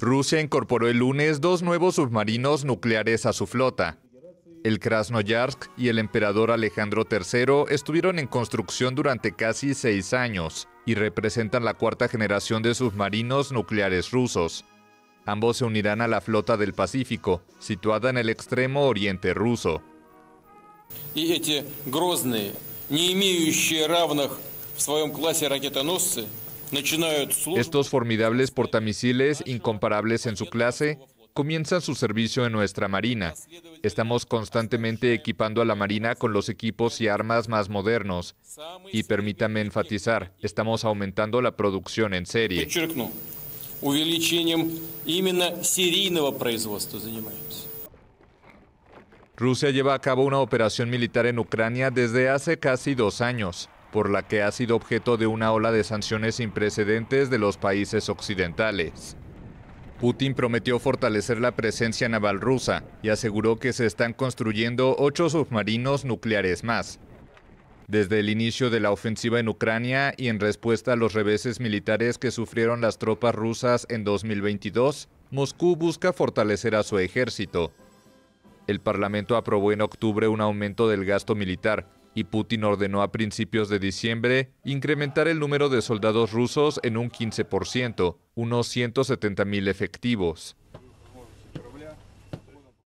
Rusia incorporó el lunes dos nuevos submarinos nucleares a su flota. El Krasnoyarsk y el emperador Alejandro III estuvieron en construcción durante casi seis años y representan la cuarta generación de submarinos nucleares rusos. Ambos se unirán a la flota del Pacífico, situada en el extremo oriente ruso. Estos formidables portamisiles, incomparables en su clase, comienzan su servicio en nuestra Marina. Estamos constantemente equipando a la Marina con los equipos y armas más modernos. Y permítame enfatizar, estamos aumentando la producción en serie. Rusia lleva a cabo una operación militar en Ucrania desde hace casi dos años por la que ha sido objeto de una ola de sanciones sin precedentes de los países occidentales. Putin prometió fortalecer la presencia naval rusa y aseguró que se están construyendo ocho submarinos nucleares más. Desde el inicio de la ofensiva en Ucrania y en respuesta a los reveses militares que sufrieron las tropas rusas en 2022, Moscú busca fortalecer a su ejército. El Parlamento aprobó en octubre un aumento del gasto militar, y Putin ordenó a principios de diciembre incrementar el número de soldados rusos en un 15%, unos 170.000 efectivos.